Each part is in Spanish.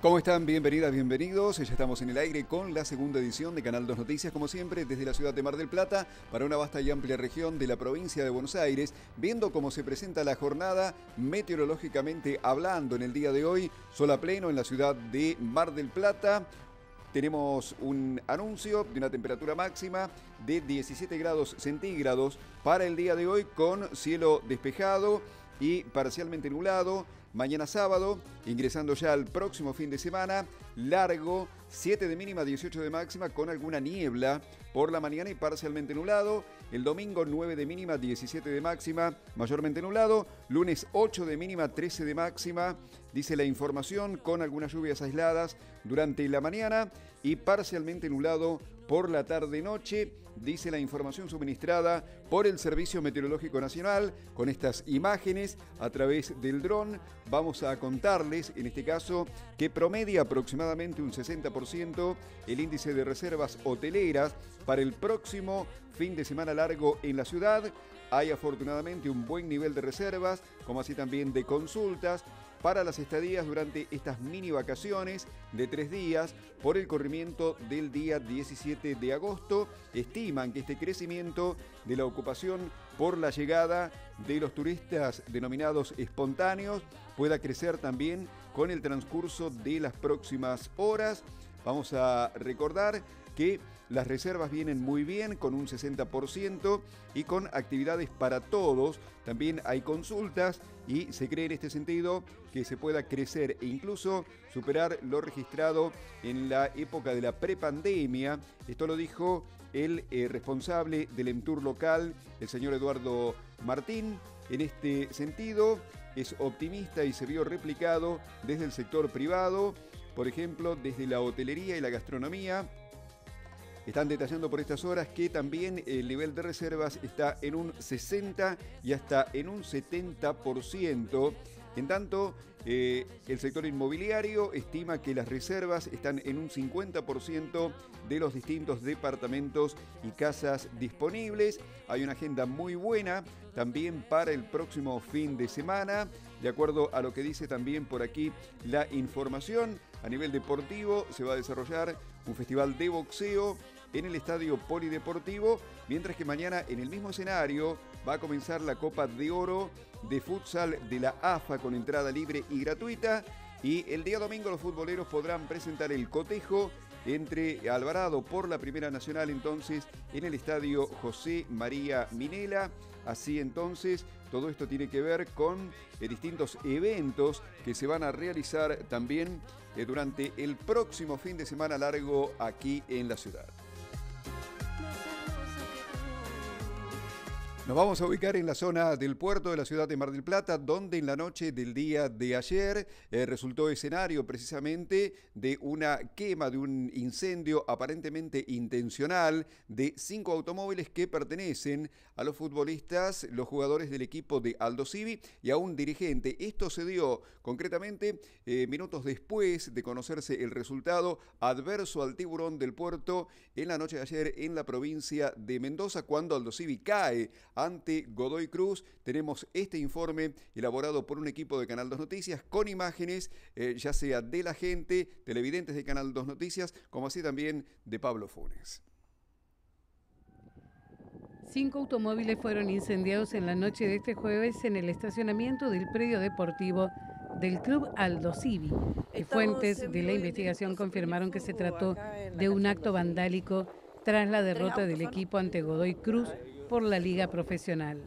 ¿Cómo están? Bienvenidas, bienvenidos. Ya estamos en el aire con la segunda edición de Canal 2 Noticias, como siempre, desde la ciudad de Mar del Plata, para una vasta y amplia región de la provincia de Buenos Aires, viendo cómo se presenta la jornada meteorológicamente hablando en el día de hoy, sol a pleno en la ciudad de Mar del Plata. Tenemos un anuncio de una temperatura máxima de 17 grados centígrados para el día de hoy con cielo despejado y parcialmente nublado Mañana sábado, ingresando ya al próximo fin de semana, largo, 7 de mínima, 18 de máxima, con alguna niebla por la mañana y parcialmente nublado. El domingo 9 de mínima, 17 de máxima, mayormente nublado. Lunes 8 de mínima, 13 de máxima, dice la información, con algunas lluvias aisladas durante la mañana y parcialmente nublado por la tarde-noche dice la información suministrada por el Servicio Meteorológico Nacional. Con estas imágenes a través del dron vamos a contarles, en este caso, que promedia aproximadamente un 60% el índice de reservas hoteleras para el próximo fin de semana largo en la ciudad. Hay afortunadamente un buen nivel de reservas, como así también de consultas para las estadías durante estas mini vacaciones de tres días por el corrimiento del día 17 de agosto. Estiman que este crecimiento de la ocupación por la llegada de los turistas denominados espontáneos pueda crecer también con el transcurso de las próximas horas. Vamos a recordar que las reservas vienen muy bien, con un 60% y con actividades para todos. También hay consultas y se cree en este sentido que se pueda crecer e incluso superar lo registrado en la época de la prepandemia. Esto lo dijo el eh, responsable del Entur local, el señor Eduardo Martín. En este sentido, es optimista y se vio replicado desde el sector privado, por ejemplo, desde la hotelería y la gastronomía, están detallando por estas horas que también el nivel de reservas está en un 60 y hasta en un 70%. En tanto, eh, el sector inmobiliario estima que las reservas están en un 50% de los distintos departamentos y casas disponibles. Hay una agenda muy buena también para el próximo fin de semana, de acuerdo a lo que dice también por aquí la información. A nivel deportivo se va a desarrollar un festival de boxeo en el Estadio Polideportivo, mientras que mañana en el mismo escenario va a comenzar la Copa de Oro de Futsal de la AFA con entrada libre y gratuita. Y el día domingo los futboleros podrán presentar el cotejo entre Alvarado por la Primera Nacional entonces en el estadio José María Minela. Así entonces, todo esto tiene que ver con eh, distintos eventos que se van a realizar también eh, durante el próximo fin de semana largo aquí en la ciudad. Nos vamos a ubicar en la zona del puerto de la ciudad de Mar del Plata, donde en la noche del día de ayer eh, resultó escenario precisamente de una quema, de un incendio aparentemente intencional de cinco automóviles que pertenecen a los futbolistas, los jugadores del equipo de Aldo y a un dirigente. Esto se dio concretamente eh, minutos después de conocerse el resultado adverso al tiburón del puerto en la noche de ayer en la provincia de Mendoza, cuando Aldo cae ante Godoy Cruz. Tenemos este informe elaborado por un equipo de Canal 2 Noticias con imágenes, eh, ya sea de la gente, televidentes de Canal 2 Noticias, como así también de Pablo Funes. Cinco automóviles fueron incendiados en la noche de este jueves en el estacionamiento del predio deportivo del Club Aldo Civi. Eh, fuentes de la investigación confirmaron que se trató de un acto vandálico tras la derrota del equipo ante Godoy Cruz por la Liga Profesional.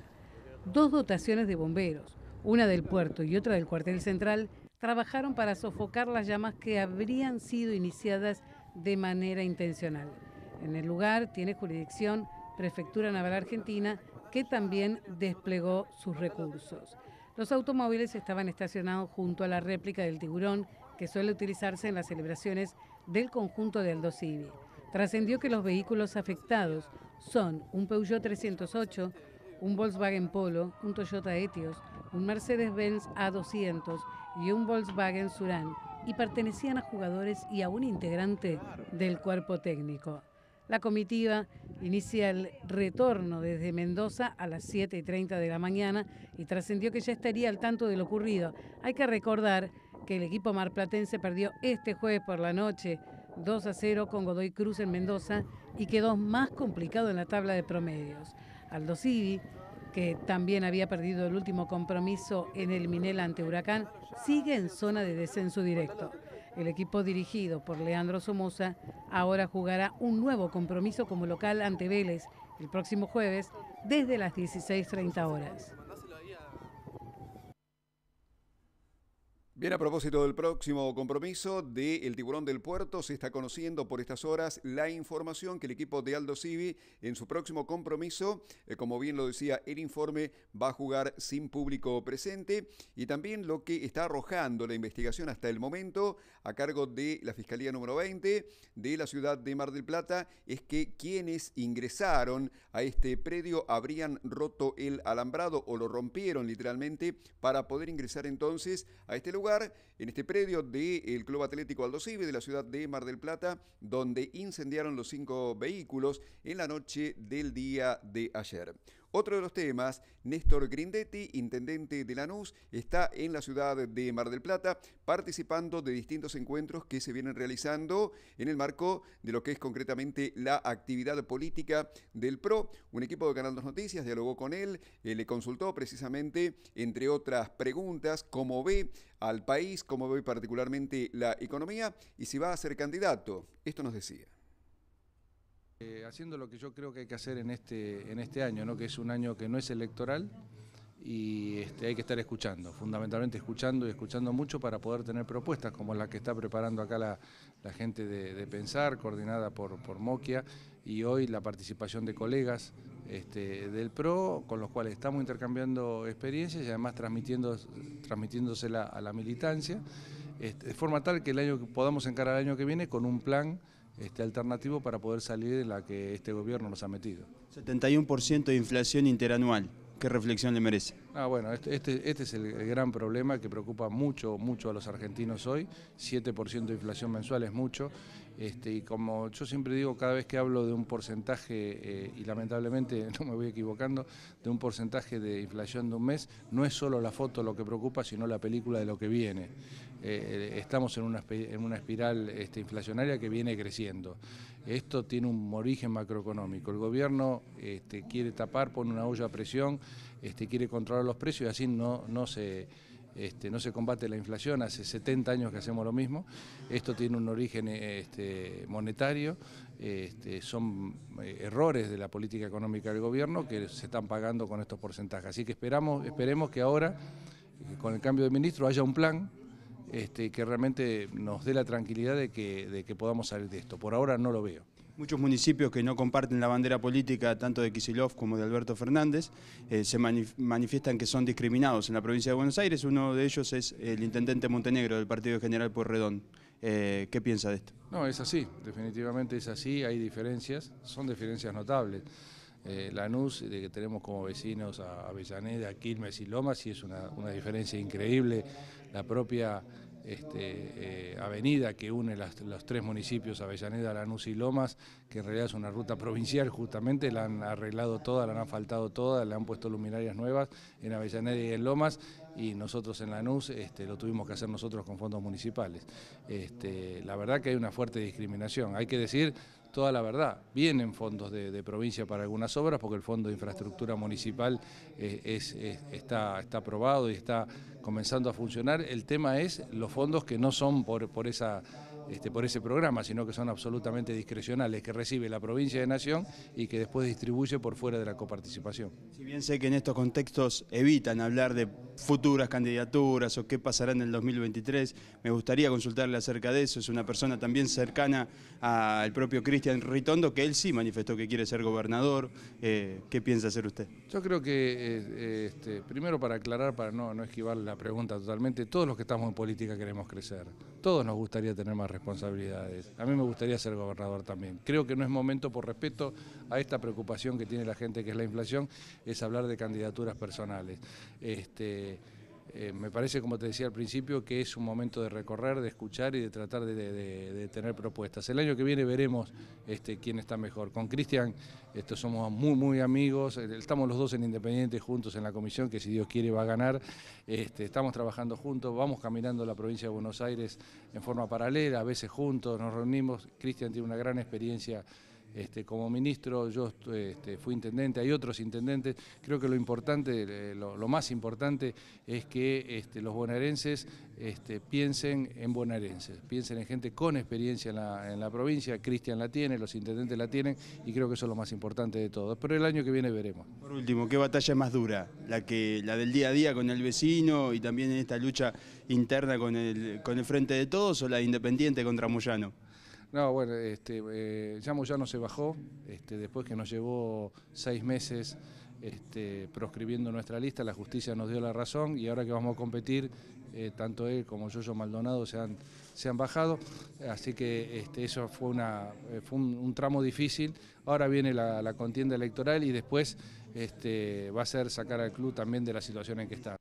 Dos dotaciones de bomberos, una del puerto y otra del cuartel central, trabajaron para sofocar las llamas que habrían sido iniciadas de manera intencional. En el lugar tiene jurisdicción Prefectura Naval Argentina, que también desplegó sus recursos. Los automóviles estaban estacionados junto a la réplica del tiburón que suele utilizarse en las celebraciones del conjunto de Aldo Trascendió que los vehículos afectados son un Peugeot 308, un Volkswagen Polo, un Toyota Etios, un Mercedes-Benz A200 y un Volkswagen Suran. y pertenecían a jugadores y a un integrante del cuerpo técnico. La comitiva inicia el retorno desde Mendoza a las 7 y de la mañana y trascendió que ya estaría al tanto de lo ocurrido. Hay que recordar que el equipo marplatense perdió este jueves por la noche 2 a 0 con Godoy Cruz en Mendoza y quedó más complicado en la tabla de promedios. Aldo que también había perdido el último compromiso en el Minel ante Huracán, sigue en zona de descenso directo. El equipo dirigido por Leandro Somoza ahora jugará un nuevo compromiso como local ante Vélez el próximo jueves desde las 16.30 horas. Bien, a propósito del próximo compromiso del Tiburón del Puerto, se está conociendo por estas horas la información que el equipo de Aldo Civi en su próximo compromiso, eh, como bien lo decía el informe, va a jugar sin público presente y también lo que está arrojando la investigación hasta el momento a cargo de la Fiscalía número 20 de la ciudad de Mar del Plata es que quienes ingresaron a este predio habrían roto el alambrado o lo rompieron literalmente para poder ingresar entonces a este lugar en este predio del Club Atlético Aldosivi de la ciudad de Mar del Plata, donde incendiaron los cinco vehículos en la noche del día de ayer. Otro de los temas, Néstor Grindetti, intendente de Lanús, está en la ciudad de Mar del Plata participando de distintos encuentros que se vienen realizando en el marco de lo que es concretamente la actividad política del PRO. Un equipo de Canal 2 Noticias dialogó con él, eh, le consultó precisamente, entre otras preguntas, cómo ve al país, cómo ve particularmente la economía y si va a ser candidato. Esto nos decía. Eh, haciendo lo que yo creo que hay que hacer en este, en este año, que es un año que no es electoral y este, hay que estar escuchando, fundamentalmente escuchando y escuchando mucho para poder tener propuestas como la que está preparando acá la, gente de, Pensar, coordinada por, Mokia y hoy la participación de colegas este, del PRO, con los cuales estamos intercambiando experiencias y además transmitiéndosela a la militancia, este, de forma tal que el año que podamos encarar el año que viene con un plan este, alternativo para poder salir de la que este gobierno nos ha metido. 71% de inflación interanual, ¿qué reflexión le merece? Ah, bueno, este, este, este es el, gran problema que preocupa mucho, mucho a los argentinos hoy. 7% de inflación mensual es mucho. Este, y como yo siempre digo, cada vez que hablo de un porcentaje, eh, y lamentablemente no me voy equivocando, de un porcentaje de inflación de un mes, no es solo la foto lo que preocupa, sino la película de lo que viene. Eh, estamos en una, en una espiral este, inflacionaria que viene creciendo. Esto tiene un origen macroeconómico. El gobierno este, quiere tapar, pone una olla a presión. Este, quiere controlar los precios y así no, no se... Este, no se combate la inflación, hace 70 años que hacemos lo mismo, esto tiene un origen este, monetario, este, son eh, errores de la política económica del gobierno que se están pagando con estos porcentajes. Así que esperamos, esperemos que ahora, eh, con el cambio de ministro, haya un plan que realmente nos dé la tranquilidad de que, de que podamos salir de esto. Por ahora no lo veo. Muchos municipios que no comparten la bandera política tanto de Kisilov como de Alberto Fernández eh, se manifiestan que son discriminados en la provincia de Buenos Aires. Uno de ellos es el intendente Montenegro del Partido General Pueyrredón. Eh, ¿Qué piensa de esto? No, es así, definitivamente es así, hay diferencias, son diferencias notables. Eh, Lanús, de que tenemos como vecinos a Avellaneda, Quilmes y Lomas, y es una, una diferencia increíble. La propia este, eh, avenida que une los tres municipios Avellaneda, Lanús y Lomas, que en realidad es una ruta provincial justamente, la han arreglado toda, la han asfaltado toda, le han puesto luminarias nuevas en Avellaneda y en Lomas, y nosotros en Lanús este, lo tuvimos que hacer nosotros con fondos municipales. Este, la verdad que hay una fuerte discriminación, hay que decir toda la verdad. Vienen fondos de, provincia para algunas obras porque el Fondo de Infraestructura Municipal eh, está, está aprobado y está comenzando a funcionar. El tema es los fondos que no son por, por esa este, por ese programa, sino que son absolutamente discrecionales, que recibe la provincia de Nación y que después distribuye por fuera de la coparticipación. Si bien sé que en estos contextos evitan hablar de futuras candidaturas o qué pasará en el 2023, me gustaría consultarle acerca de eso, es una persona también cercana al propio Cristian Ritondo, que él sí manifestó que quiere ser gobernador, eh, ¿qué piensa hacer usted? Yo creo que, eh, eh, este, primero para aclarar, para no, no esquivar la pregunta totalmente, todos los que estamos en política queremos crecer, todos nos gustaría tener más responsabilidad responsabilidades. A mí me gustaría ser gobernador también. Creo que no es momento, por respeto a esta preocupación que tiene la gente que es la inflación, es hablar de candidaturas personales. Este, eh, me parece, como te decía al principio, que es un momento de recorrer, de escuchar y de tratar de, tener propuestas. El año que viene veremos este, quién está mejor. Con Cristian somos muy, muy amigos, eh, estamos los dos en Independiente juntos en la comisión, que si Dios quiere va a ganar. Este, estamos trabajando juntos, vamos caminando la provincia de Buenos Aires en forma paralela, a veces juntos, nos reunimos. Cristian tiene una gran experiencia este, como ministro, yo este, fui intendente, hay otros intendentes, creo que lo importante, eh, lo, más importante es que este, los bonaerenses piensen en bonaerenses, piensen en gente con experiencia en la, provincia, Cristian la tiene, los intendentes la tienen y creo que eso es lo más importante de todo, pero el año que viene veremos. Por último, ¿qué batalla es más dura? ¿La, que, la del día a día con el vecino y también en esta lucha interna con el, con el Frente de Todos o la independiente contra Moyano? No, bueno, este, eh, ya no se bajó, este, después que nos llevó seis meses este, proscribiendo nuestra lista, la justicia nos dio la razón y ahora que vamos a competir, eh, tanto él como Yo Maldonado se han, se han bajado, así que este, eso fue, una, eh, un, tramo difícil, ahora viene la, la contienda electoral y después este, va a ser sacar al club también de la situación en que está.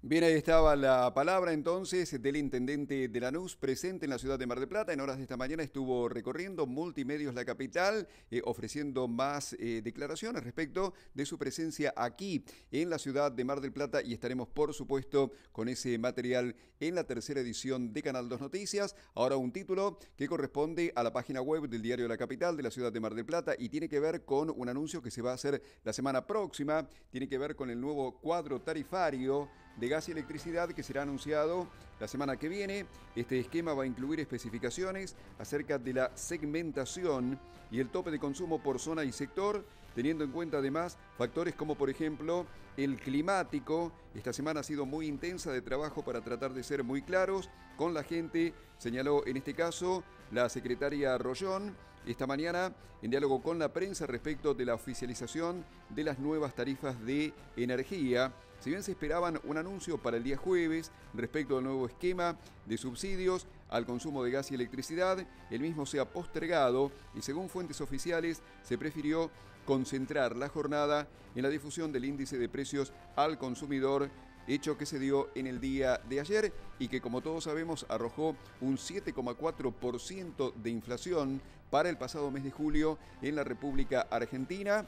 Bien, ahí estaba la palabra entonces del intendente de la Lanús, presente en la ciudad de Mar del Plata. En horas de esta mañana estuvo recorriendo multimedios la capital, eh, ofreciendo más eh, declaraciones respecto de su presencia aquí en la ciudad de Mar del Plata y estaremos, por supuesto, con ese material en la tercera edición de Canal 2 Noticias. Ahora un título que corresponde a la página web del diario La Capital de la ciudad de Mar del Plata y tiene que ver con un anuncio que se va a hacer la semana próxima, tiene que ver con el nuevo cuadro tarifario de gas y electricidad que será anunciado la semana que viene. Este esquema va a incluir especificaciones acerca de la segmentación y el tope de consumo por zona y sector, teniendo en cuenta además factores como por ejemplo el climático. Esta semana ha sido muy intensa de trabajo para tratar de ser muy claros con la gente, señaló en este caso la secretaria Rollón esta mañana en diálogo con la prensa respecto de la oficialización de las nuevas tarifas de energía si bien se esperaban un anuncio para el día jueves respecto al nuevo esquema de subsidios al consumo de gas y electricidad, el mismo se ha postergado y según fuentes oficiales se prefirió concentrar la jornada en la difusión del índice de precios al consumidor hecho que se dio en el día de ayer y que como todos sabemos arrojó un 7,4% de inflación para el pasado mes de julio en la República Argentina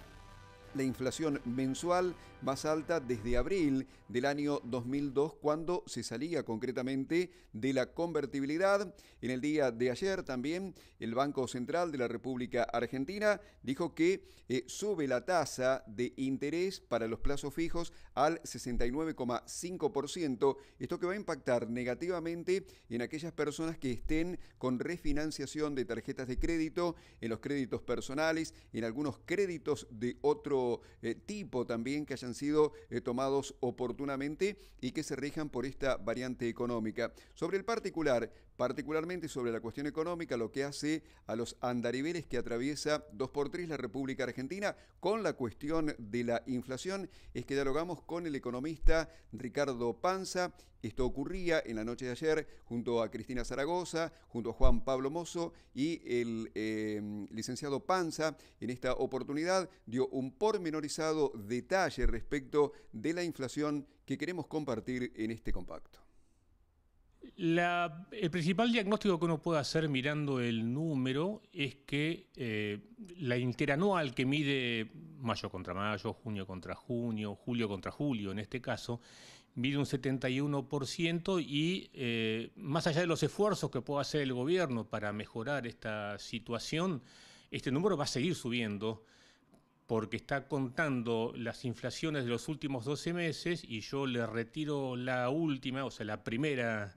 la inflación mensual más alta desde abril del año 2002, cuando se salía concretamente de la convertibilidad. En el día de ayer también el Banco Central de la República Argentina dijo que eh, sube la tasa de interés para los plazos fijos al 69,5%, esto que va a impactar negativamente en aquellas personas que estén con refinanciación de tarjetas de crédito, en los créditos personales, en algunos créditos de otro eh, tipo también que hayan sido eh, tomados oportunamente y que se rijan por esta variante económica. Sobre el particular, particularmente sobre la cuestión económica, lo que hace a los andariveles que atraviesa 2x3 la República Argentina con la cuestión de la inflación, es que dialogamos con el economista Ricardo Panza. Esto ocurría en la noche de ayer junto a Cristina Zaragoza, junto a Juan Pablo Mozo y el em, licenciado Panza. En esta oportunidad dio un pormenorizado detalle respecto de la inflación que queremos compartir en este compacto el principal diagnóstico que uno puede hacer mirando el número es que eh, la interanual que mide mayo contra mayo, junio contra junio, julio contra julio en este caso, mide un 71% y eh, más allá de los esfuerzos que pueda hacer el gobierno para mejorar esta situación, este número va a seguir subiendo porque está contando las inflaciones de los últimos 12 meses y yo le retiro la última, o sea, la primera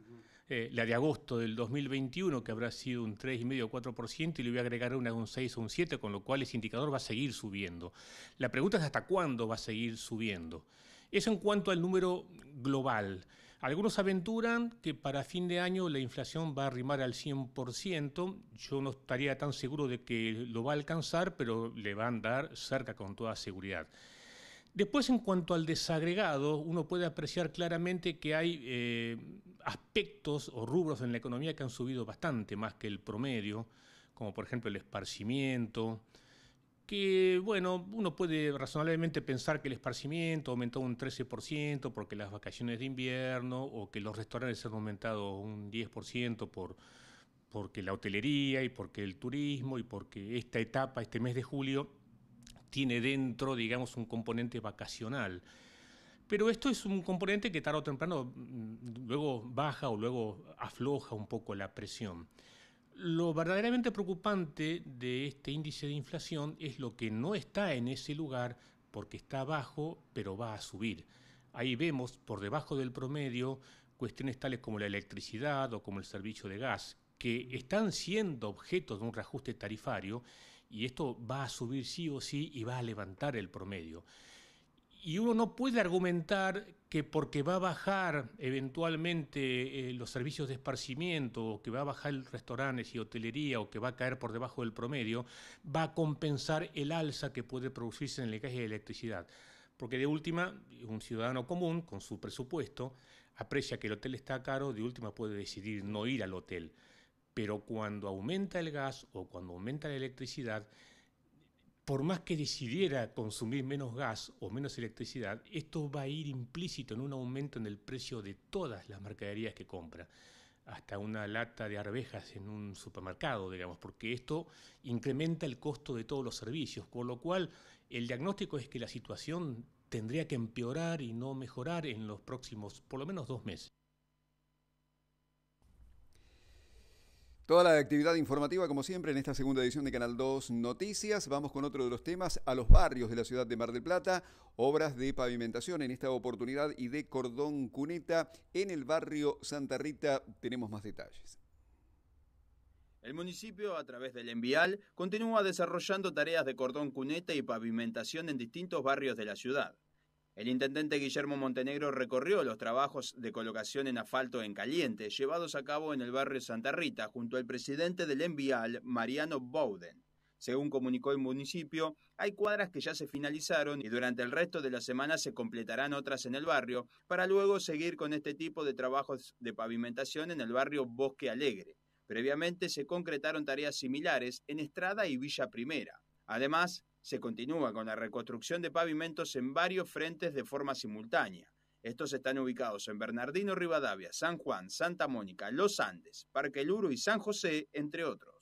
eh, la de agosto del 2021, que habrá sido un 3,5 o 4%, y le voy a agregar una de un 6 o un 7, con lo cual ese indicador va a seguir subiendo. La pregunta es hasta cuándo va a seguir subiendo. Eso en cuanto al número global. Algunos aventuran que para fin de año la inflación va a arrimar al 100%. Yo no estaría tan seguro de que lo va a alcanzar, pero le va a andar cerca con toda seguridad. Después, en cuanto al desagregado, uno puede apreciar claramente que hay eh, aspectos o rubros en la economía que han subido bastante más que el promedio, como por ejemplo el esparcimiento, que bueno, uno puede razonablemente pensar que el esparcimiento aumentó un 13% porque las vacaciones de invierno o que los restaurantes han aumentado un 10% por, porque la hotelería y porque el turismo y porque esta etapa, este mes de julio, tiene dentro, digamos, un componente vacacional. Pero esto es un componente que tarde o temprano mm, luego baja o luego afloja un poco la presión. Lo verdaderamente preocupante de este índice de inflación es lo que no está en ese lugar porque está abajo, pero va a subir. Ahí vemos por debajo del promedio cuestiones tales como la electricidad o como el servicio de gas, que están siendo objeto de un reajuste tarifario y esto va a subir sí o sí y va a levantar el promedio. Y uno no puede argumentar que porque va a bajar eventualmente eh, los servicios de esparcimiento, o que va a bajar el restaurantes y hotelería, o que va a caer por debajo del promedio, va a compensar el alza que puede producirse en el encaje de electricidad. Porque de última, un ciudadano común, con su presupuesto, aprecia que el hotel está caro, de última puede decidir no ir al hotel. Pero cuando aumenta el gas o cuando aumenta la electricidad, por más que decidiera consumir menos gas o menos electricidad, esto va a ir implícito en un aumento en el precio de todas las mercaderías que compra, hasta una lata de arvejas en un supermercado, digamos, porque esto incrementa el costo de todos los servicios, con lo cual el diagnóstico es que la situación tendría que empeorar y no mejorar en los próximos, por lo menos, dos meses. Toda la actividad informativa, como siempre, en esta segunda edición de Canal 2 Noticias. Vamos con otro de los temas, a los barrios de la ciudad de Mar del Plata, obras de pavimentación en esta oportunidad y de cordón cuneta. En el barrio Santa Rita tenemos más detalles. El municipio, a través del Envial, continúa desarrollando tareas de cordón cuneta y pavimentación en distintos barrios de la ciudad. El intendente Guillermo Montenegro recorrió los trabajos de colocación en asfalto en caliente llevados a cabo en el barrio Santa Rita junto al presidente del Envial, Mariano Bowden. Según comunicó el municipio, hay cuadras que ya se finalizaron y durante el resto de la semana se completarán otras en el barrio para luego seguir con este tipo de trabajos de pavimentación en el barrio Bosque Alegre. Previamente se concretaron tareas similares en Estrada y Villa Primera. Además, se continúa con la reconstrucción de pavimentos en varios frentes de forma simultánea. Estos están ubicados en Bernardino Rivadavia, San Juan, Santa Mónica, Los Andes, Parque Luro y San José, entre otros.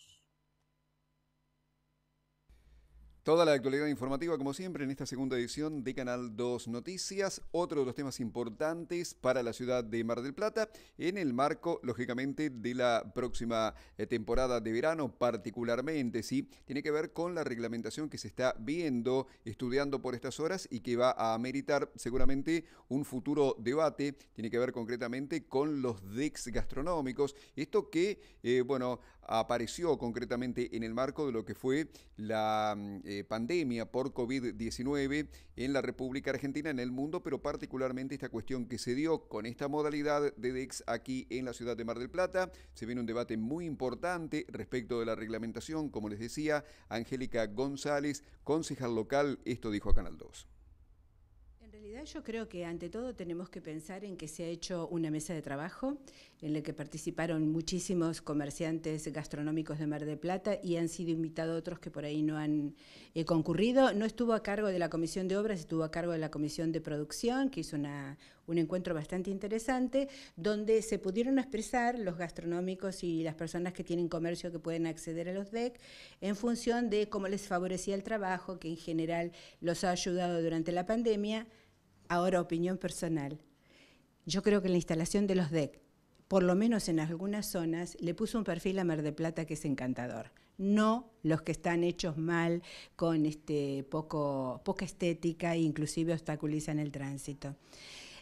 Toda la actualidad informativa, como siempre, en esta segunda edición de Canal 2 Noticias, otro de los temas importantes para la ciudad de Mar del Plata, en el marco, lógicamente, de la próxima eh, temporada de verano, particularmente, ¿sí? Tiene que ver con la reglamentación que se está viendo, estudiando por estas horas y que va a ameritar seguramente un futuro debate, tiene que ver concretamente con los decks gastronómicos, esto que, eh, bueno, apareció concretamente en el marco de lo que fue la mm, eh, pandemia por COVID-19 en la República Argentina, en el mundo, pero particularmente esta cuestión que se dio con esta modalidad de DEX aquí en la ciudad de Mar del Plata. Se viene un debate muy importante respecto de la reglamentación, como les decía, Angélica González, concejal local, esto dijo a Canal 2. En realidad yo creo que ante todo tenemos que pensar en que se ha hecho una mesa de trabajo en la que participaron muchísimos comerciantes gastronómicos de Mar de Plata y han sido invitados otros que por ahí no han eh, concurrido. No estuvo a cargo de la Comisión de Obras, estuvo a cargo de la Comisión de Producción, que hizo una, un encuentro bastante interesante, donde se pudieron expresar los gastronómicos y las personas que tienen comercio que pueden acceder a los DEC en función de cómo les favorecía el trabajo, que en general los ha ayudado durante la pandemia Ahora, opinión personal. Yo creo que la instalación de los DEC, por lo menos en algunas zonas, le puso un perfil a Mar de Plata que es encantador. No los que están hechos mal, con este poco, poca estética e inclusive obstaculizan el tránsito.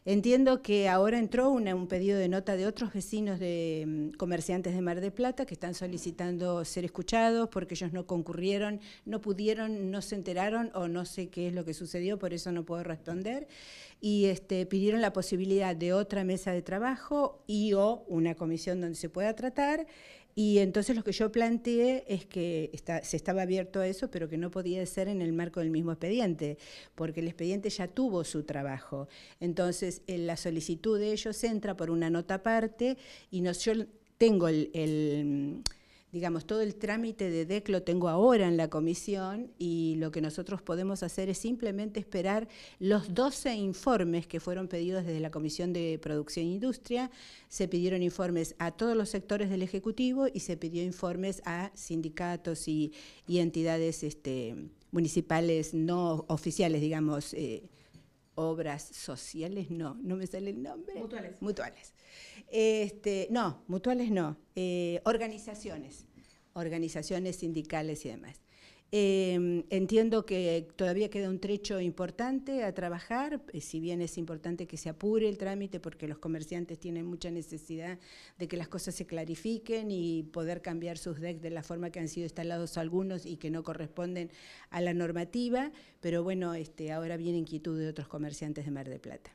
Entiendo que ahora entró un pedido de nota de otros vecinos de mm, comerciantes de Mar de Plata que están solicitando ser escuchados porque ellos no concurrieron, no pudieron, no se enteraron o no sé qué es lo que sucedió, por eso no puedo responder. Y este, pidieron la posibilidad de otra mesa de trabajo y o una comisión donde se pueda tratar y entonces lo que yo planteé es que se estaba abierto a eso, pero que no podía ser en el marco del mismo expediente, porque el expediente ya tuvo su trabajo. Entonces eh, la solicitud de ellos entra por una nota aparte y no, yo tengo el, el digamos, todo el trámite de DEC lo tengo ahora en la comisión y lo que nosotros podemos hacer es simplemente esperar los 12 informes que fueron pedidos desde la Comisión de Producción e Industria. Se pidieron informes a todos los sectores del Ejecutivo y se pidió informes a sindicatos y, entidades este, municipales no oficiales, digamos, eh, obras sociales, no, no me sale el nombre. Mutuales. Mutuales. Este, no, mutuales no, eh, organizaciones, organizaciones sindicales y demás. Em, entiendo que todavía queda un trecho importante a trabajar, eh, si bien es importante que se apure el trámite porque los comerciantes tienen mucha necesidad de que las cosas se clarifiquen y poder cambiar sus DEC de la forma que han sido instalados algunos y que no corresponden a la normativa, pero bueno, este, ahora viene inquietud de otros comerciantes de Mar del Plata.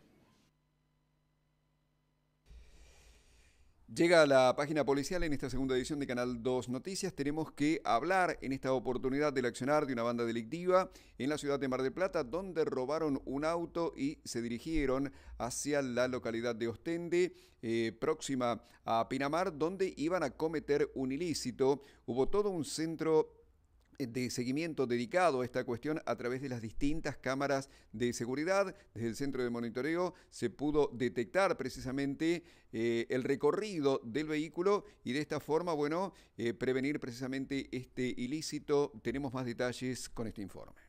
Llega a la página policial en esta segunda edición de Canal 2 Noticias. Tenemos que hablar en esta oportunidad del accionar de una banda delictiva en la ciudad de Mar del Plata, donde robaron un auto y se dirigieron hacia la localidad de Ostende, eh, próxima a Pinamar, donde iban a cometer un ilícito. Hubo todo un centro de seguimiento dedicado a esta cuestión a través de las distintas cámaras de seguridad. Desde el centro de monitoreo se pudo detectar precisamente eh, el recorrido del vehículo y de esta forma, bueno, eh, prevenir precisamente este ilícito. Tenemos más detalles con este informe.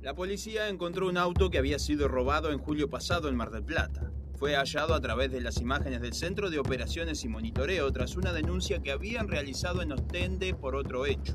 La policía encontró un auto que había sido robado en julio pasado en Mar del Plata. Fue hallado a través de las imágenes del Centro de Operaciones y Monitoreo tras una denuncia que habían realizado en Ostende por otro hecho.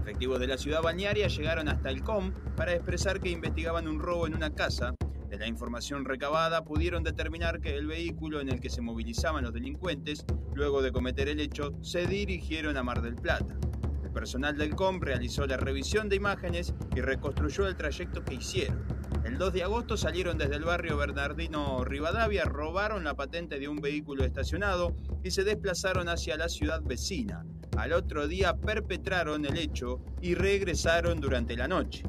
Efectivos de la ciudad balnearia llegaron hasta el COM para expresar que investigaban un robo en una casa. De la información recabada pudieron determinar que el vehículo en el que se movilizaban los delincuentes, luego de cometer el hecho, se dirigieron a Mar del Plata. El personal del COM realizó la revisión de imágenes y reconstruyó el trayecto que hicieron. El 2 de agosto salieron desde el barrio Bernardino Rivadavia, robaron la patente de un vehículo estacionado y se desplazaron hacia la ciudad vecina. Al otro día perpetraron el hecho y regresaron durante la noche.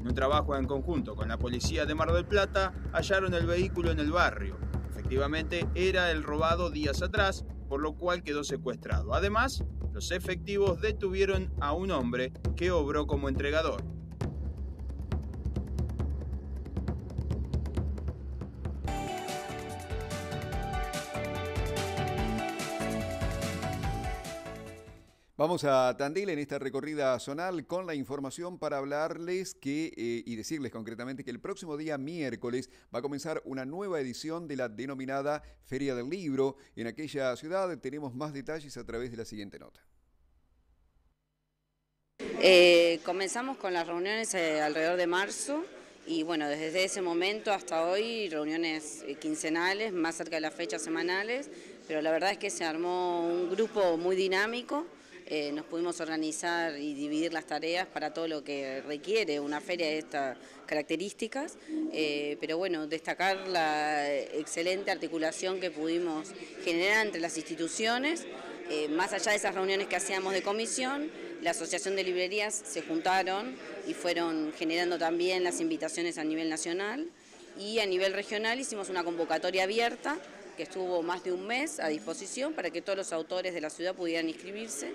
En un trabajo en conjunto con la policía de Mar del Plata, hallaron el vehículo en el barrio. Efectivamente, era el robado días atrás, por lo cual quedó secuestrado. Además, los efectivos detuvieron a un hombre que obró como entregador. Vamos a Tandil en esta recorrida zonal con la información para hablarles que, eh, y decirles concretamente que el próximo día miércoles va a comenzar una nueva edición de la denominada Feria del Libro. En aquella ciudad tenemos más detalles a través de la siguiente nota. Eh, comenzamos con las reuniones eh, alrededor de marzo y bueno, desde ese momento hasta hoy reuniones quincenales, más cerca de las fechas semanales, pero la verdad es que se armó un grupo muy dinámico eh, nos pudimos organizar y dividir las tareas para todo lo que requiere una feria de estas características, eh, pero bueno, destacar la excelente articulación que pudimos generar entre las instituciones, eh, más allá de esas reuniones que hacíamos de comisión, la Asociación de Librerías se juntaron y fueron generando también las invitaciones a nivel nacional y a nivel regional hicimos una convocatoria abierta que estuvo más de un mes a disposición para que todos los autores de la ciudad pudieran inscribirse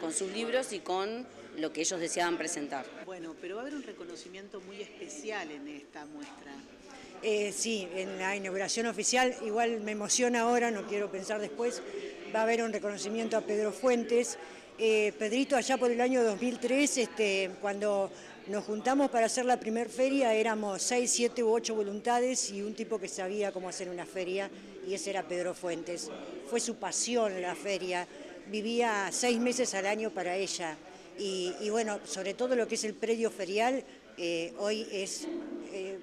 con sus libros y con lo que ellos deseaban presentar. Bueno, pero va a haber un reconocimiento muy especial en esta muestra. Eh, sí, en la inauguración oficial, igual me emociona ahora, no quiero pensar después, va a haber un reconocimiento a Pedro Fuentes. Eh, Pedrito, allá por el año 2003, este, cuando nos juntamos para hacer la primer feria, éramos seis, siete u ocho voluntades y un tipo que sabía cómo hacer una feria, y ese era Pedro Fuentes. Fue su pasión la feria, vivía seis meses al año para ella. Y, bueno, sobre todo lo que es el predio ferial, eh, hoy es, eh,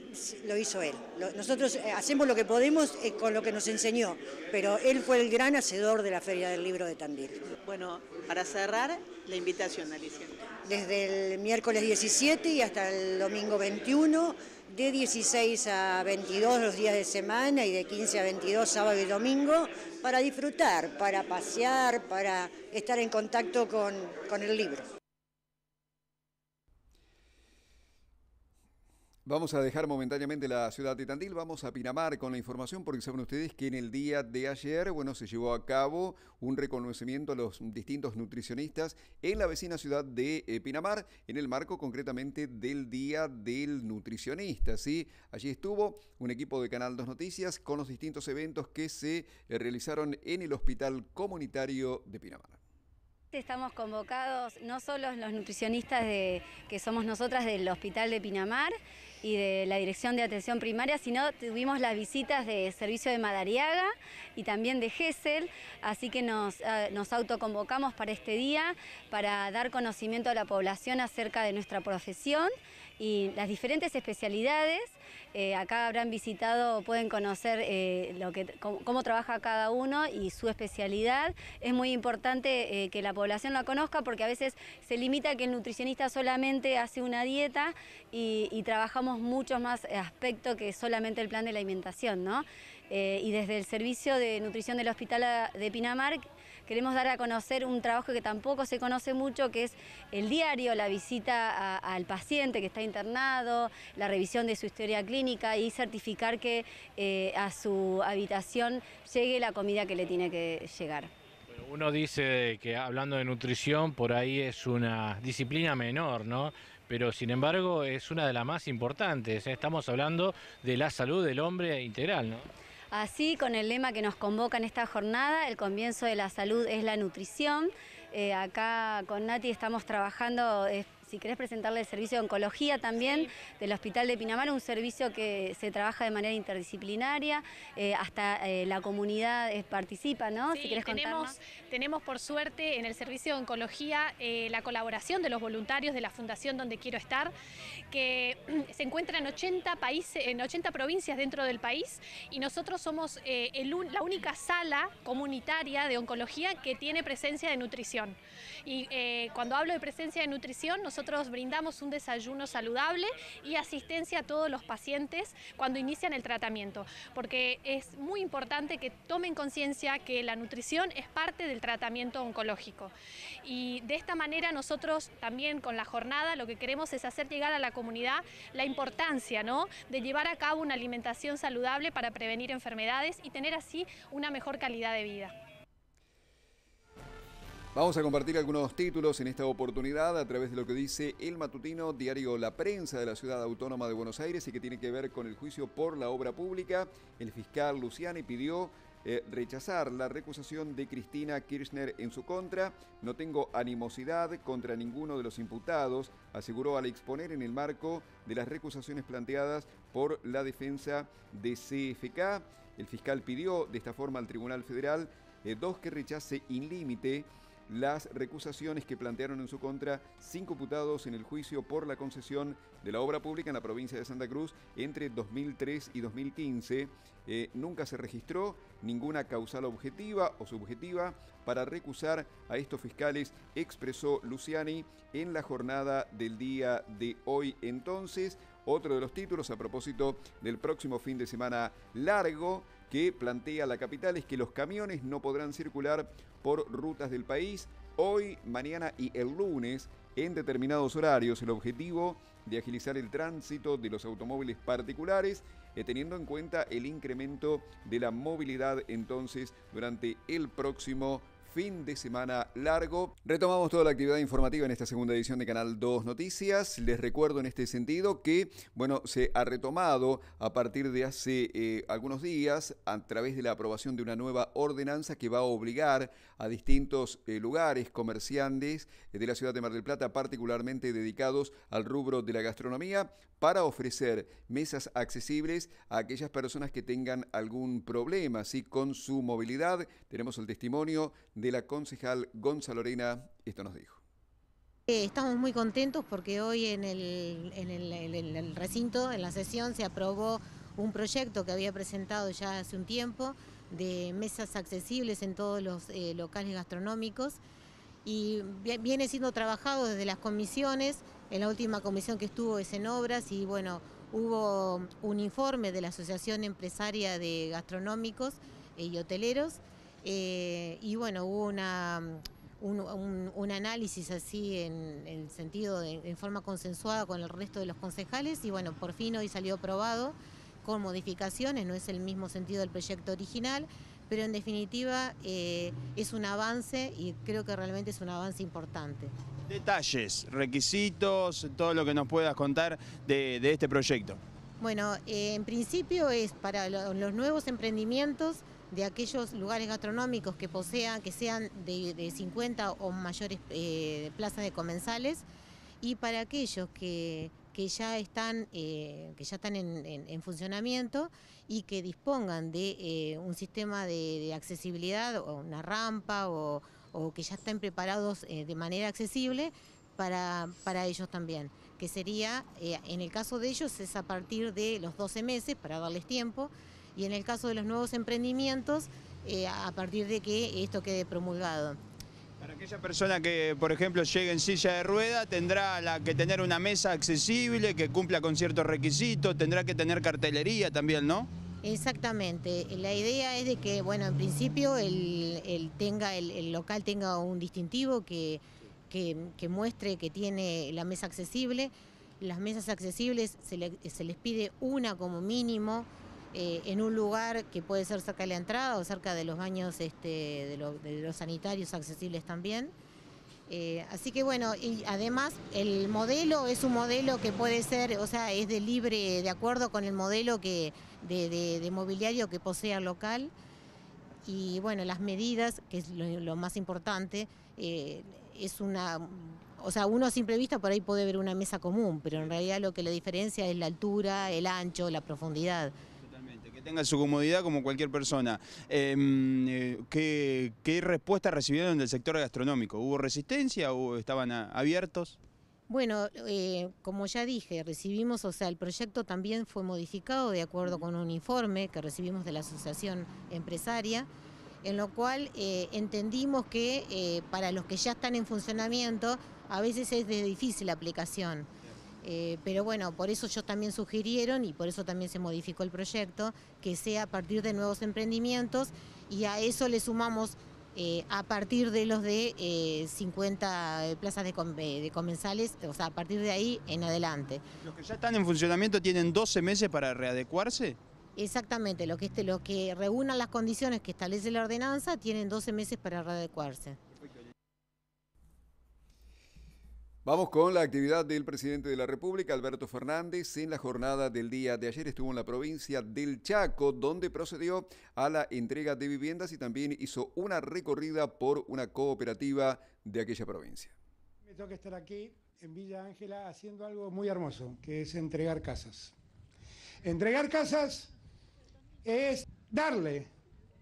lo hizo él. nosotros eh, hacemos lo que podemos con lo que nos enseñó, pero él fue el gran hacedor de la Feria del Libro de Tandil. Bueno, para cerrar, la invitación, Alicia. Desde el miércoles 17 y hasta el domingo 21 de 16 a 22 los días de semana y de 15 a 22 sábado y domingo para disfrutar, para pasear, para estar en contacto con, con el libro. Vamos a dejar momentáneamente la ciudad de Tandil, vamos a Pinamar con la información porque saben ustedes que en el día de ayer, bueno, se llevó a cabo un reconocimiento a los distintos nutricionistas en la vecina ciudad de eh, Pinamar, en el marco concretamente del Día del Nutricionista, ¿sí? Allí estuvo un equipo de Canal 2 Noticias con los distintos eventos que se eh, realizaron en el Hospital Comunitario de Pinamar. Estamos convocados no solo los nutricionistas de, que somos nosotras del Hospital de Pinamar, y de la Dirección de Atención Primaria, sino tuvimos las visitas de Servicio de Madariaga y también de GESEL, así que nos, eh, nos autoconvocamos para este día, para dar conocimiento a la población acerca de nuestra profesión y las diferentes especialidades. Eh, acá habrán visitado, pueden conocer eh, lo que, cómo, trabaja cada uno y su especialidad. Es muy importante eh, que la población la conozca porque a veces se limita a que el nutricionista solamente hace una dieta y, trabajamos muchos más aspectos que solamente el plan de la alimentación. ¿no? y desde el servicio de nutrición del Hospital de Pinamar queremos dar a conocer un trabajo que tampoco se conoce mucho, que es el diario, la visita al paciente que está internado, la revisión de su historia clínica y certificar que eh, a su habitación llegue la comida que le tiene que llegar. Uno dice que hablando de nutrición por ahí es una disciplina menor, ¿no? Pero sin embargo es una de las más importantes. ¿eh? Estamos hablando de la salud del hombre integral, ¿no? Así, con el lema que nos convoca en esta jornada, el comienzo de la salud es la nutrición. Eh, acá con Nati estamos trabajando si querés presentarle el servicio de oncología también del Hospital de Pinamar, un servicio que se trabaja de manera interdisciplinaria, eh, hasta eh, la comunidad eh, participa, ¿no? si querés tenemos, tenemos por suerte en el servicio de oncología la colaboración de los voluntarios de la Fundación Donde Quiero Estar, que se encuentra en 80, países, en 80 provincias dentro del país y nosotros somos la única sala comunitaria de oncología que tiene presencia de nutrición. Y cuando hablo de presencia de nutrición, nosotros nosotros brindamos un desayuno saludable y asistencia a todos los pacientes cuando inician el tratamiento, porque es muy importante que tomen conciencia que la nutrición es parte del tratamiento oncológico. Y de esta manera nosotros también con la jornada lo que queremos es hacer llegar a la comunidad la importancia de llevar a cabo una alimentación saludable para prevenir enfermedades y tener así una mejor calidad de vida. Vamos a compartir algunos títulos en esta oportunidad a través de lo que dice El Matutino, diario La Prensa de la Ciudad Autónoma de Buenos Aires y que tiene que ver con el juicio por la obra pública. El fiscal Luciani pidió eh, rechazar la recusación de Cristina Kirchner en su contra. No tengo animosidad contra ninguno de los imputados, aseguró al exponer en el marco de las recusaciones planteadas por la defensa de CFK. El fiscal pidió de esta forma al Tribunal Federal eh, dos que rechace in límite las recusaciones que plantearon en su contra cinco putados en el juicio por la concesión de la obra pública en la provincia de Santa Cruz entre 2003 y 2015. Eh, nunca se registró ninguna causal objetiva o subjetiva para recusar a estos fiscales, expresó Luciani en la jornada del día de hoy. Entonces, otro de los títulos a propósito del próximo fin de semana largo que plantea la capital es que los camiones no podrán circular por rutas del país hoy, mañana y el lunes en determinados horarios. El objetivo de agilizar el tránsito de los automóviles particulares, eh, teniendo en cuenta el incremento de la movilidad entonces durante el próximo fin de semana largo. Retomamos toda la actividad informativa en esta segunda edición de Canal 2 Noticias. Les recuerdo en este sentido que, bueno, se ha retomado a partir de hace eh, algunos días a través de la aprobación de una nueva ordenanza que va a obligar a distintos eh, lugares comerciantes eh, de la ciudad de Mar del Plata, particularmente dedicados al rubro de la gastronomía, para ofrecer mesas accesibles a aquellas personas que tengan algún problema, con su movilidad. Tenemos el testimonio de de la concejal Gonzalo Lorena, esto nos dijo. Eh, estamos muy contentos porque hoy en el, recinto, en la sesión, se aprobó un proyecto que había presentado ya hace un tiempo de mesas accesibles en todos los eh, locales gastronómicos y viene siendo trabajado desde las comisiones, en la última comisión que estuvo es en obras y bueno, hubo un informe de la Asociación Empresaria de Gastronómicos eh, y Hoteleros eh, y bueno, hubo mm, un, análisis así en, el sentido, de, en forma consensuada con el resto de los concejales y bueno, por fin hoy salió aprobado con modificaciones, no es el mismo sentido del proyecto original, pero en definitiva eh, es un avance y creo que realmente es un avance importante. Detalles, requisitos, todo lo que nos puedas contar de, este proyecto. Bueno, eh, en principio es para los nuevos emprendimientos de aquellos lugares gastronómicos que posean, que sean de, 50 o mayores eh, plazas de comensales, y para aquellos que, que ya están, eh, que ya están en, funcionamiento y que dispongan de eh, un sistema de, accesibilidad o una rampa o, que ya estén preparados de manera accesible para, para ellos también, que sería, en el caso de ellos es a partir de los 12 meses para darles tiempo, y en el caso de los nuevos emprendimientos, eh, a partir de que esto quede promulgado. Para aquella persona que, por ejemplo, llegue en silla de rueda, tendrá que tener una mesa accesible, que cumpla con ciertos requisitos, tendrá que tener cartelería también, ¿no? Exactamente. La idea es de que, bueno, en principio el, tenga, el, local tenga un distintivo que, que, muestre que tiene la mesa accesible. Las mesas accesibles se les pide una como mínimo, eh, en un lugar que puede ser cerca de la entrada o cerca de los baños este, de, los sanitarios accesibles también. Eh, así que bueno, y además el modelo es un modelo que puede ser, o sea, es de libre, de acuerdo con el modelo que, de, mobiliario que posea el local. Y bueno, las medidas, que es lo, más importante, eh, es una o sea, uno a simple vista por ahí puede ver una mesa común, pero en realidad lo que le diferencia es la altura, el ancho, la profundidad tenga su comodidad como cualquier persona. Em, eh, ¿qué, ¿qué, respuesta recibieron del sector gastronómico? ¿Hubo resistencia o estaban abiertos? Bueno, eh, como ya dije, recibimos, o sea, el proyecto también fue modificado de acuerdo con un informe que recibimos de la asociación empresaria, en lo cual eh, entendimos que para los que ya están en funcionamiento a veces es de difícil aplicación. Eh, pero bueno, por eso ellos también sugirieron y por eso también se modificó el proyecto, que sea a partir de nuevos emprendimientos y a eso le sumamos eh, a partir de los de 50 eh, plazas de, comensales, o sea, a partir de ahí en adelante. ¿Los que ya están en funcionamiento tienen 12 meses para readecuarse? Exactamente, lo que, este, los que reúnan las condiciones que establece la ordenanza tienen 12 meses para readecuarse. Vamos con la actividad del presidente de la República, Alberto Fernández. En la jornada del día de ayer estuvo en la provincia del Chaco, donde procedió a la entrega de viviendas y también hizo una recorrida por una cooperativa de aquella provincia. Me toca estar aquí en Villa Ángela haciendo algo muy hermoso, que es entregar casas. Entregar casas es darle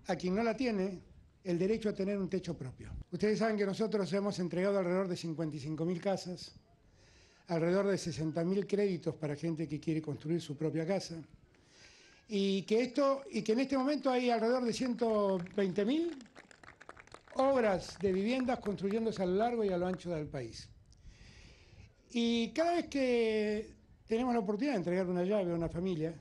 a quien no la tiene el derecho a tener un techo propio. Ustedes saben que nosotros hemos entregado alrededor de 55.000 casas, alrededor de 60.000 créditos para gente que quiere construir su propia casa. Y que, esto, y que en este momento hay alrededor de 120.000 obras de viviendas construyéndose a lo largo y a lo ancho del país. Y cada vez que tenemos la oportunidad de entregar una llave a una familia,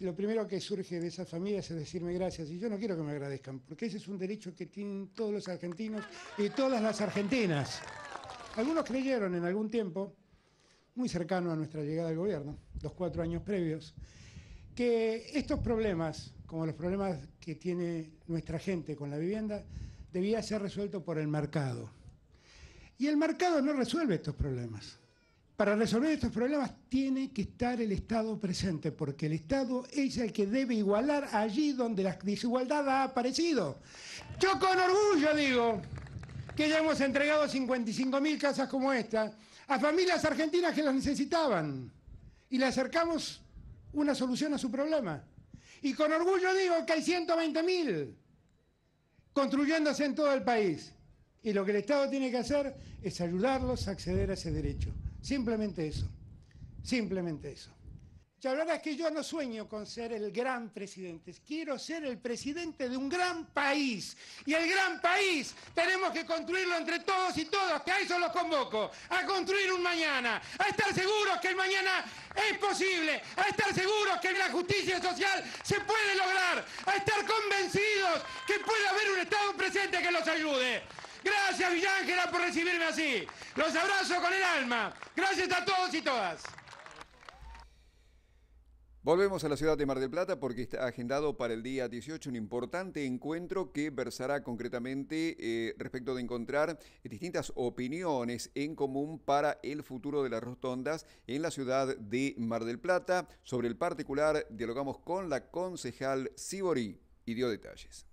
lo primero que surge de esas familias es decirme gracias. Y yo no quiero que me agradezcan, porque ese es un derecho que tienen todos los argentinos y todas las argentinas. Algunos creyeron en algún tiempo, muy cercano a nuestra llegada al gobierno, los cuatro años previos, que estos problemas, como los problemas que tiene nuestra gente con la vivienda, debía ser resuelto por el mercado. Y el mercado no resuelve estos problemas. Para resolver estos problemas tiene que estar el Estado presente, porque el Estado es el que debe igualar allí donde la desigualdad ha aparecido. Yo con orgullo digo que ya hemos entregado 55.000 casas como esta a familias argentinas que las necesitaban y le acercamos una solución a su problema. Y con orgullo digo que hay 120.000 construyéndose en todo el país. Y lo que el Estado tiene que hacer es ayudarlos a acceder a ese derecho. Simplemente eso. Simplemente eso. verdad es que yo no sueño con ser el gran presidente, quiero ser el presidente de un gran país. Y el gran país tenemos que construirlo entre todos y todas, que a eso los convoco, a construir un mañana, a estar seguros que el mañana es posible, a estar seguros que la justicia social se puede lograr, a estar convencidos que puede haber un Estado presente que los ayude. Gracias, Villángela, por recibirme así. Los abrazo con el alma. Gracias a todos y todas. Volvemos a la ciudad de Mar del Plata porque está agendado para el día 18 un importante encuentro que versará concretamente eh, respecto de encontrar distintas opiniones en común para el futuro de las rotondas en la ciudad de Mar del Plata. Sobre el particular dialogamos con la concejal Sibori y dio detalles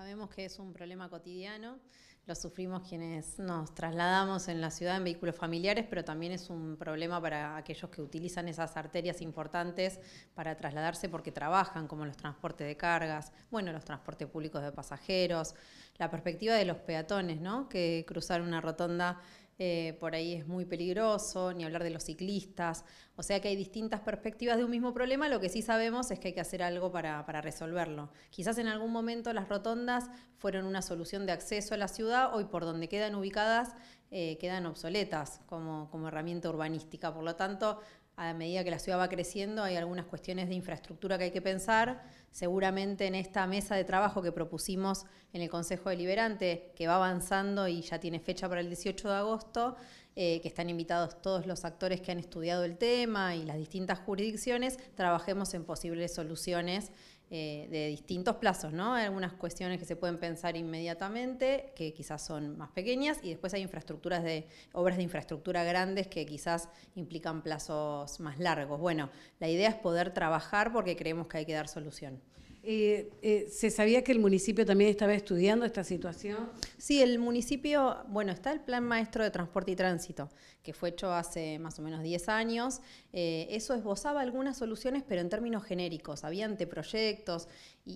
sabemos que es un problema cotidiano, lo sufrimos quienes nos trasladamos en la ciudad en vehículos familiares, pero también es un problema para aquellos que utilizan esas arterias importantes para trasladarse porque trabajan, como los transportes de cargas, bueno, los transportes públicos de pasajeros, la perspectiva de los peatones, ¿no? Que cruzar una rotonda eh, por ahí es muy peligroso, ni hablar de los ciclistas. O sea que hay distintas perspectivas de un mismo problema, lo que sí sabemos es que hay que hacer algo para, resolverlo. Quizás en algún momento las rotondas fueron una solución de acceso a la ciudad, hoy por donde quedan ubicadas eh, quedan obsoletas como, como herramienta urbanística. Por lo tanto, a medida que la ciudad va creciendo, hay algunas cuestiones de infraestructura que hay que pensar. Seguramente en esta mesa de trabajo que propusimos en el Consejo Deliberante, que va avanzando y ya tiene fecha para el 18 de agosto, eh, que están invitados todos los actores que han estudiado el tema y las distintas jurisdicciones, trabajemos en posibles soluciones eh, de distintos plazos, ¿no? Hay algunas cuestiones que se pueden pensar inmediatamente, que quizás son más pequeñas, y después hay infraestructuras de, obras de infraestructura grandes que quizás implican plazos más largos. Bueno, la idea es poder trabajar porque creemos que hay que dar solución. Eh, eh, ¿Se sabía que el municipio también estaba estudiando esta situación? Sí, el municipio, bueno, está el Plan Maestro de Transporte y Tránsito, que fue hecho hace más o menos 10 años. Eh, eso esbozaba algunas soluciones, pero en términos genéricos. Había anteproyectos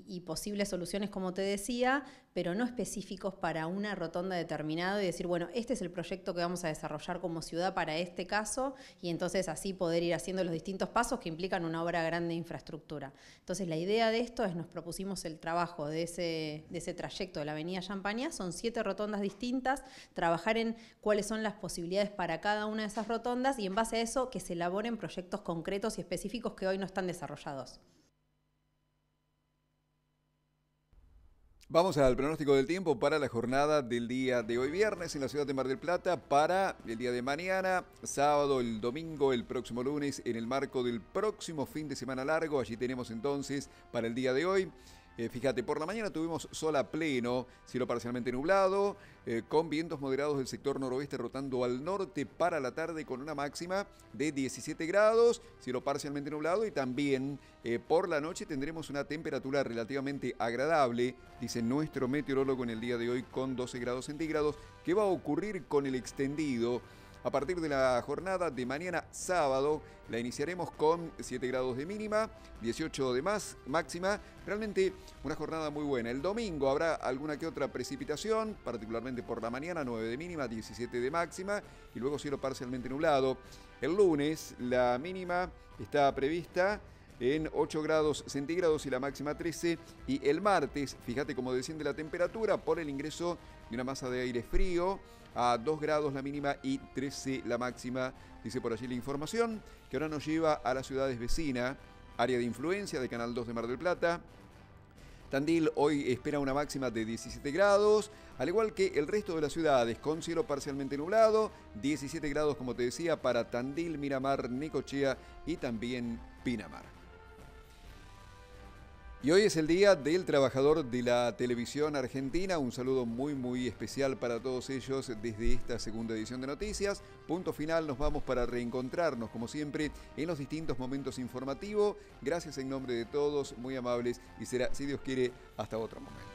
y, posibles soluciones, como te decía, pero no específicos para una rotonda determinada y decir, bueno, este es el proyecto que vamos a desarrollar como ciudad para este caso y entonces así poder ir haciendo los distintos pasos que implican una obra grande de infraestructura. Entonces la idea de esto es, nos propusimos el trabajo de ese, de ese trayecto de la avenida Champaña, son siete rotondas distintas, trabajar en cuáles son las posibilidades para cada una de esas rotondas y en base a eso que se elaboren proyectos concretos y específicos que hoy no están desarrollados. Vamos al pronóstico del tiempo para la jornada del día de hoy viernes en la ciudad de Mar del Plata, para el día de mañana, sábado, el domingo, el próximo lunes, en el marco del próximo fin de semana largo. Allí tenemos entonces para el día de hoy eh, fíjate, por la mañana tuvimos sol a pleno, cielo parcialmente nublado, eh, con vientos moderados del sector noroeste rotando al norte para la tarde con una máxima de 17 grados, cielo parcialmente nublado y también eh, por la noche tendremos una temperatura relativamente agradable, dice nuestro meteorólogo en el día de hoy con 12 grados centígrados. ¿Qué va a ocurrir con el extendido? a partir de la jornada de mañana sábado. La iniciaremos con 7 grados de mínima, 18 de más, máxima. Realmente una jornada muy buena. El domingo habrá alguna que otra precipitación, particularmente por la mañana, 9 de mínima, 17 de máxima y luego cielo parcialmente nublado. El lunes la mínima está prevista en 8 grados centígrados y la máxima 13. Y el martes, fíjate cómo desciende la temperatura por el ingreso y una masa de aire frío a 2 grados la mínima y 13 la máxima, dice por allí la información, que ahora nos lleva a las ciudades vecinas, área de influencia de Canal 2 de Mar del Plata. Tandil hoy espera una máxima de 17 grados, al igual que el resto de las ciudades, con cielo parcialmente nublado, 17 grados como te decía para Tandil, Miramar, Necochea y también Pinamar. Y hoy es el Día del Trabajador de la Televisión Argentina. Un saludo muy, muy especial para todos ellos desde esta segunda edición de Noticias. Punto final, nos vamos para reencontrarnos, como siempre, en los distintos momentos informativos. Gracias en nombre de todos, muy amables, y será, si Dios quiere, hasta otro momento.